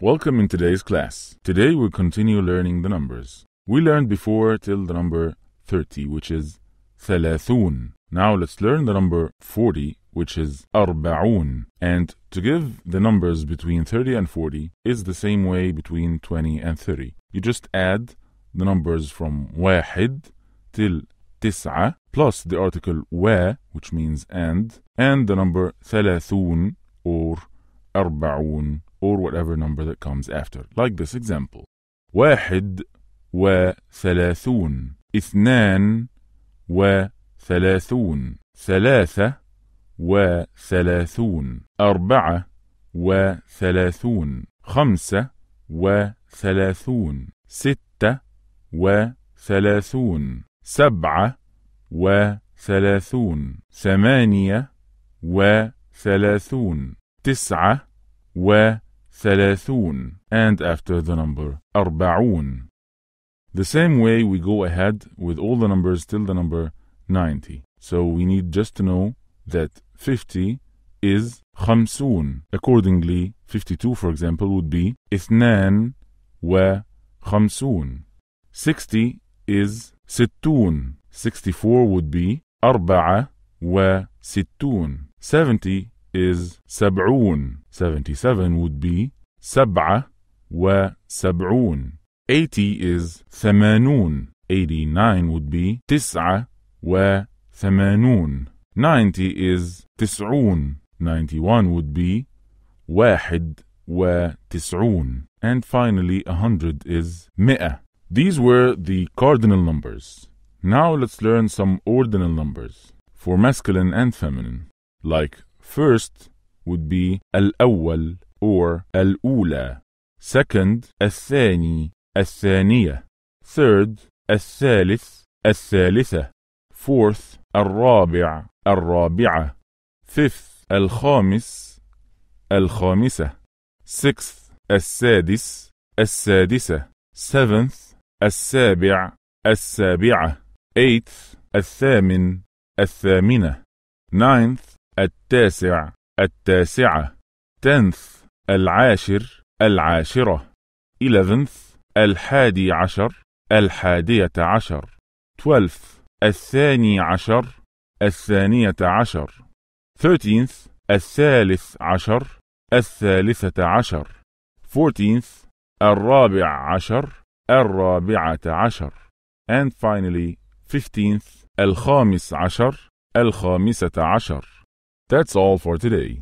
Welcome in today's class. Today we'll continue learning the numbers. We learned before till the number 30, which is ثلاثون. Now let's learn the number 40, which is أربعون. And to give the numbers between 30 and 40 is the same way between 20 and 30. You just add the numbers from واحد till تسعة plus the article و, which means and, and the number ثلاثون or أربعون or whatever number that comes after like this example واحد وثلاثون اثنان وثلاثون ثلاثة وثلاثون أربعة وثلاثون خمسة وثلاثون ستة وثلاثون سبعة وثلاثون ثمانية وثلاثون تسعة وثلاثون and after the number أربعون. The same way we go ahead with all the numbers till the number 90. So we need just to know that 50 is خمسون. Accordingly, 52 for example would be اثنان وخمسون. 60 is ستون. 64 would be أربعة وستون. 70 is سبعون 77 would be سبعة وسبعون 80 is ثمانون 89 would be تسعة وثمانون 90 is تسعون 91 would be واحد وتسعون and finally 100 is مئة These were the cardinal numbers. Now let's learn some ordinal numbers for masculine and feminine, like First would be الأول or الأولى. Second الثاني الثانية. Third الثالث الثالثة. Fourth الرابع الرابعة. Fifth الخامس الخامسة. Sixth السادس السادسة. Seventh السابع السابعة. Eighth الثامن الثامنة. Ninth التاسع التاسعة تنث العاشر العاشرة إلفنث الحادي عشر الحادية عشر twelfth الثاني عشر الثانية عشر thirteenth الثالث عشر الثالثة عشر fourteenth الرابع عشر الرابعة عشر and finally fifteenth الخامس عشر الخامسة عشر That's all for today.